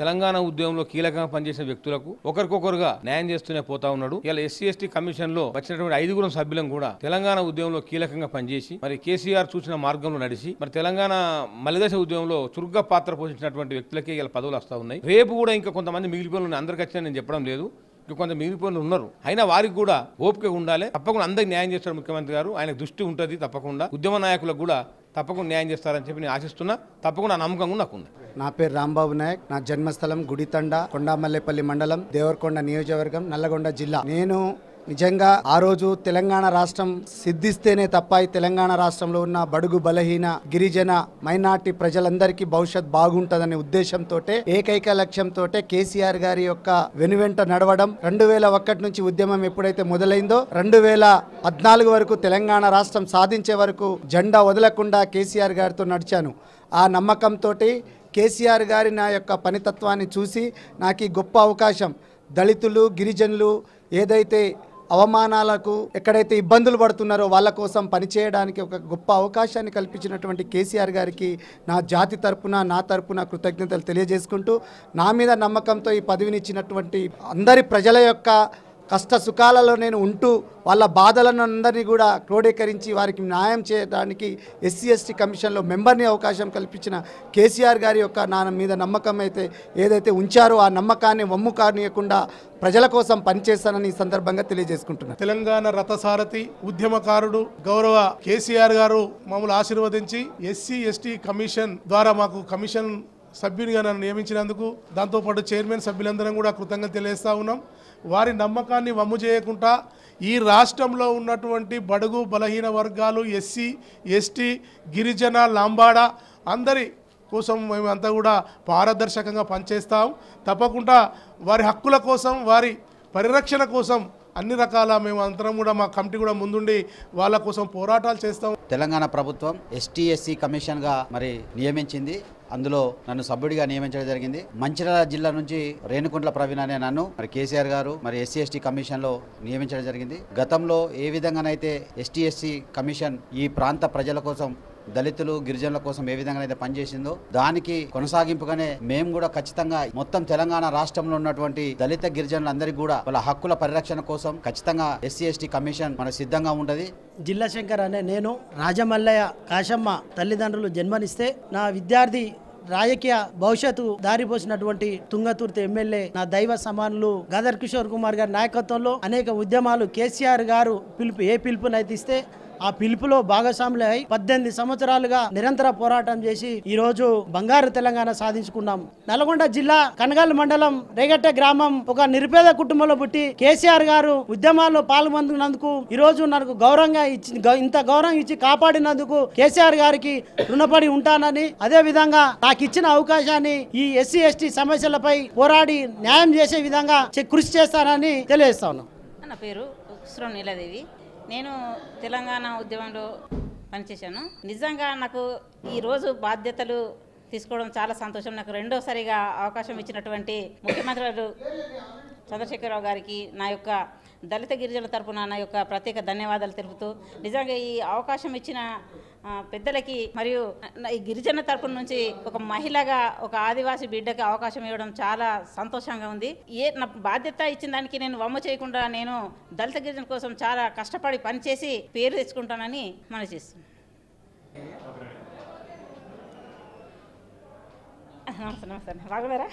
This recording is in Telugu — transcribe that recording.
తెలంగాణ ఉద్యమంలో కీలకంగా పనిచేసిన వ్యక్తులకు ఒకరికొకరుగా న్యాయం చేస్తూనే పోతా ఉన్నాడు ఇలా ఎస్సీ ఎస్టీ కమిషన్ లో వచ్చినటువంటి ఐదుగురం సభ్యులను కూడా తెలంగాణ ఉద్యమంలో కీలకంగా పనిచేసి మరి కేసీఆర్ చూసిన మార్గంలో నడిచి మరి తెలంగాణ మలిదశ ఉద్యమంలో చురుగ్గా పాత్ర పోషించినటువంటి వ్యక్తులకే ఇలా పదవులు వస్తూ ఉన్నాయి రేపు కూడా ఇంకా కొంతమంది మిగిలిపోయిన అందరికీ వచ్చినా నేను చెప్పడం లేదు కొంత మిగిలిపోయిన ఉన్నారు అయినా వారికి కూడా ఓపిక ఉండాలి తప్పకుండా అందరికి న్యాయం చేస్తాడు ముఖ్యమంత్రి గారు ఆయన దృష్టి ఉంటుంది తప్పకుండా ఉద్యమ నాయకులకు కూడా తప్పకుండా న్యాయం చేస్తారని చెప్పి నేను ఆశిస్తున్నా తప్పకుండా నమ్మకం నాకు నాకుంది నా పేరు రాంబాబు నాయక్ నా జన్మస్థలం గుడితండ కొండామల్లేపల్లి మండలం దేవరకొండ నియోజకవర్గం నల్లగొండ జిల్లా నేను నిజంగా ఆ రోజు తెలంగాణ రాష్ట్రం సిద్ధిస్తేనే తప్ప తెలంగాణ రాష్ట్రంలో ఉన్న బడుగు బలహీన గిరిజన మైనార్టీ ప్రజలందరికీ భవిష్యత్ బాగుంటుందనే ఉద్దేశంతో ఏకైక లక్ష్యంతో కేసీఆర్ గారి యొక్క వెనువెంట నడవడం రెండు వేల ఒకటి నుంచి ఉద్యమం ఎప్పుడైతే మొదలైందో రెండు వేల పద్నాలుగు వరకు తెలంగాణ రాష్ట్రం సాధించే వరకు జెండా వదలకుండా కేసీఆర్ గారితో నడిచాను ఆ నమ్మకంతో కేసీఆర్ గారి నా యొక్క పనితత్వాన్ని చూసి నాకు ఈ గొప్ప అవకాశం దళితులు గిరిజనులు ఏదైతే అవమానాలకు ఎక్కడైతే ఇబ్బందులు పడుతున్నారో వాళ్ళ కోసం పనిచేయడానికి ఒక గొప్ప అవకాశాన్ని కల్పించినటువంటి కేసీఆర్ గారికి నా జాతి తరపున నా తరపున కృతజ్ఞతలు తెలియజేసుకుంటూ నా మీద నమ్మకంతో ఈ పదవినిచ్చినటువంటి అందరి ప్రజల యొక్క కష్ట సుఖాలలో నేను ఉంటూ వాళ్ళ బాధలను అందరినీ కూడా క్రోడీకరించి వారికి న్యాయం చేయడానికి ఎస్సీ ఎస్టీ కమిషన్లో మెంబర్ని అవకాశం కల్పించిన కేసీఆర్ గారి యొక్క నా మీద నమ్మకం అయితే ఏదైతే ఉంచారో ఆ నమ్మకాన్ని వమ్ము కానియకుండా ప్రజల కోసం పనిచేస్తానని ఈ సందర్భంగా తెలియజేసుకుంటున్నాను తెలంగాణ రథసారథి ఉద్యమకారుడు గౌరవ కేసీఆర్ గారు మమ్మల్ని ఆశీర్వదించి ఎస్సీ ఎస్టీ కమిషన్ ద్వారా మాకు కమిషన్ సభ్యునిగా నన్ను నియమించినందుకు దాంతోపాటు చైర్మన్ సభ్యులందరం కూడా కృతజ్ఞత తెలియస్తూ ఉన్నాం వారి నమ్మకాన్ని వమ్ము చేయకుండా ఈ రాష్ట్రంలో ఉన్నటువంటి బడుగు బలహీన వర్గాలు ఎస్సీ ఎస్టీ గిరిజన లాంబాడ అందరి కోసం మేమంతా కూడా పారదర్శకంగా పనిచేస్తాం తప్పకుండా వారి హక్కుల కోసం వారి పరిరక్షణ కోసం అన్ని రకాల మేము అందరం కూడా మా కమిటీ కూడా ముందుండి వాళ్ళ కోసం పోరాటాలు చేస్తాం తెలంగాణ ప్రభుత్వం ఎస్టీ ఎస్సీ కమిషన్గా మరి నియమించింది అందులో నన్ను సభ్యుడిగా నియమించడం జరిగింది మంచిర్యాల జిల్లా నుంచి రేణుకుంట్ల ప్రవీణ్ అనే నన్ను మరి కేసీఆర్ గారు మరి ఎస్సీ ఎస్టీ కమిషన్లో నియమించడం జరిగింది గతంలో ఏ విధంగానైతే ఎస్టీ ఎస్సీ కమిషన్ ఈ ప్రాంత ప్రజల కోసం దళితులు గిరిజనుల కోసం ఏ విధంగా అయితే పనిచేసిందో దానికి కొనసాగింపుగానే మేము కూడా ఖచ్చితంగా మొత్తం తెలంగాణ రాష్ట్రంలో ఉన్నటువంటి దళిత గిరిజనులందరికీ కూడా వాళ్ళ హక్కుల పరిరక్షణ కోసం ఖచ్చితంగా ఎస్సీ ఎస్టీ కమిషన్ మనకు సిద్ధంగా ఉంటుంది జిల్లా శంకర్ అనే నేను రాజమల్లయ్య కాశమ్మ తల్లిదండ్రులు జన్మనిస్తే నా విద్యార్థి రాజకీయ భవిష్యత్తు దారిపోసినటువంటి తుంగతుర్తి ఎమ్మెల్యే నా దైవ సమానులు గదర్ కిషోర్ కుమార్ గారి నాయకత్వంలో అనేక ఉద్యమాలు కేసీఆర్ గారు పిలుపు ఏ పిలుపునైతే ఇస్తే ఆ పిలుపులో భాగస్వాములై పద్దెనిమిది సంవత్సరాలుగా నిరంతర పోరాటం చేసి ఈ రోజు బంగారు తెలంగాణ సాధించుకున్నాం నల్గొండ జిల్లా కనగాలి మండలం రేగట్ట గ్రామం ఒక నిరుపేద కుటుంబంలో పుట్టి కేసీఆర్ గారు ఉద్యమాల్లో పాల్గొన్నందుకు ఈ రోజు నాకు గౌరవంగా ఇచ్చి ఇంత గౌరవం ఇచ్చి కాపాడినందుకు కేసీఆర్ గారికి రుణపడి ఉంటానని అదే విధంగా నాకు ఇచ్చిన అవకాశాన్ని ఈ ఎస్సీ ఎస్టీ సమస్యలపై పోరాడి న్యాయం చేసే విధంగా కృషి చేస్తానని తెలియజేస్తాను నా పేరు నీలాదేవి నేను తెలంగాణ ఉద్యమంలో పనిచేశాను నిజంగా నాకు ఈరోజు బాధ్యతలు తీసుకోవడం చాలా సంతోషం నాకు రెండోసారిగా అవకాశం ఇచ్చినటువంటి ముఖ్యమంత్రి చంద్రశేఖరరావు గారికి నా యొక్క దళిత గిరిజన తరపున నా యొక్క ప్రత్యేక ధన్యవాదాలు తెలుపుతూ నిజంగా ఈ అవకాశం ఇచ్చిన పెద్దలకి మరియు ఈ గిరిజన తరఫున నుంచి ఒక మహిళగా ఒక ఆదివాసి బిడ్డకి అవకాశం ఇవ్వడం చాలా సంతోషంగా ఉంది ఏ నా బాధ్యత ఇచ్చిన దానికి నేను వమ్మ చేయకుండా నేను దళిత గిరిజన కోసం చాలా కష్టపడి పనిచేసి పేరు తెచ్చుకుంటానని మన చేస్తున్నాను నమస్తే నమస్తే బాగున్నారా